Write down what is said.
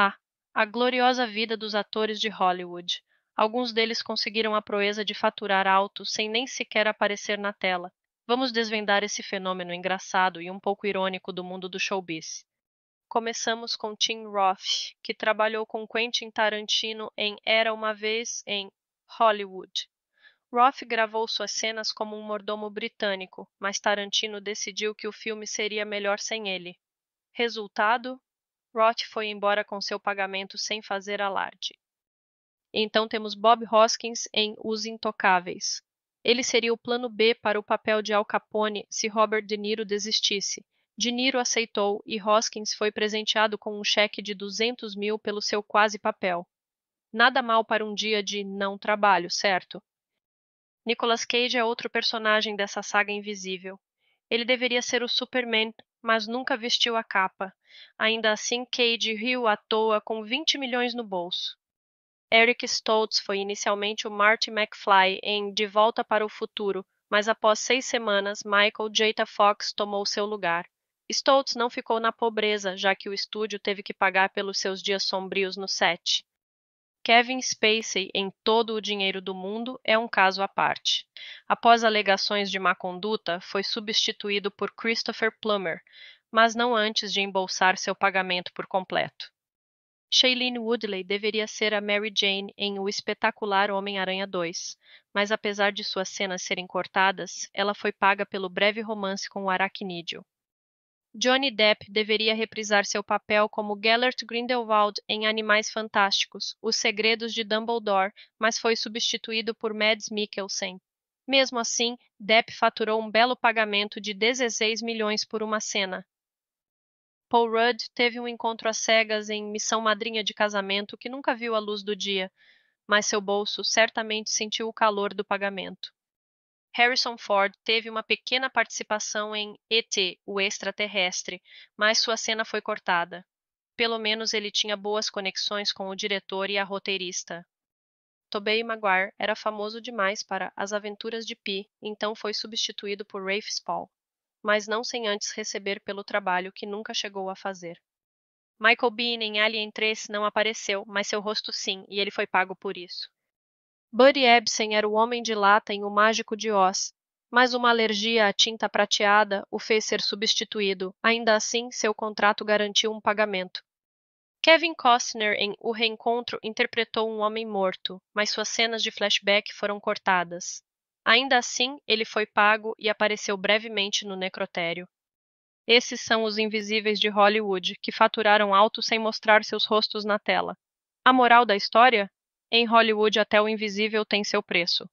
Ah, a gloriosa vida dos atores de Hollywood. Alguns deles conseguiram a proeza de faturar alto sem nem sequer aparecer na tela. Vamos desvendar esse fenômeno engraçado e um pouco irônico do mundo do showbiz. Começamos com Tim Roth, que trabalhou com Quentin Tarantino em Era uma Vez em Hollywood. Roth gravou suas cenas como um mordomo britânico, mas Tarantino decidiu que o filme seria melhor sem ele. Resultado: Roth foi embora com seu pagamento sem fazer alarde. Então temos Bob Hoskins em Os Intocáveis. Ele seria o plano B para o papel de Al Capone se Robert De Niro desistisse. De Niro aceitou e Hoskins foi presenteado com um cheque de 200 mil pelo seu quase papel. Nada mal para um dia de não trabalho, certo? Nicolas Cage é outro personagem dessa saga invisível. Ele deveria ser o Superman mas nunca vestiu a capa. Ainda assim, Cade riu à toa com 20 milhões no bolso. Eric Stoltz foi inicialmente o Marty McFly em De Volta para o Futuro, mas após seis semanas, Michael J. Fox tomou seu lugar. Stoltz não ficou na pobreza, já que o estúdio teve que pagar pelos seus dias sombrios no set. Kevin Spacey em Todo o Dinheiro do Mundo é um caso à parte. Após alegações de má conduta, foi substituído por Christopher Plummer, mas não antes de embolsar seu pagamento por completo. Shailene Woodley deveria ser a Mary Jane em O Espetacular Homem-Aranha 2, mas apesar de suas cenas serem cortadas, ela foi paga pelo breve romance com o aracnídeo. Johnny Depp deveria reprisar seu papel como Gellert Grindelwald em Animais Fantásticos: Os Segredos de Dumbledore, mas foi substituído por Mads Mikkelsen. Mesmo assim, Depp faturou um belo pagamento de 16 milhões por uma cena. Paul Rudd teve um encontro às cegas em Missão Madrinha de Casamento que nunca viu a luz do dia, mas seu bolso certamente sentiu o calor do pagamento. Harrison Ford teve uma pequena participação em E.T., o extraterrestre, mas sua cena foi cortada. Pelo menos ele tinha boas conexões com o diretor e a roteirista. Tobey Maguire era famoso demais para As Aventuras de Pi, então foi substituído por Rafe Spall, mas não sem antes receber pelo trabalho que nunca chegou a fazer. Michael Bean em Alien 3 não apareceu, mas seu rosto sim, e ele foi pago por isso. Buddy Ebsen era o Homem de Lata em O Mágico de Oz, mas uma alergia à tinta prateada o fez ser substituído. Ainda assim, seu contrato garantiu um pagamento. Kevin Costner em O Reencontro interpretou um homem morto, mas suas cenas de flashback foram cortadas. Ainda assim, ele foi pago e apareceu brevemente no necrotério. Esses são os invisíveis de Hollywood, que faturaram alto sem mostrar seus rostos na tela. A moral da história? Em Hollywood até o invisível tem seu preço.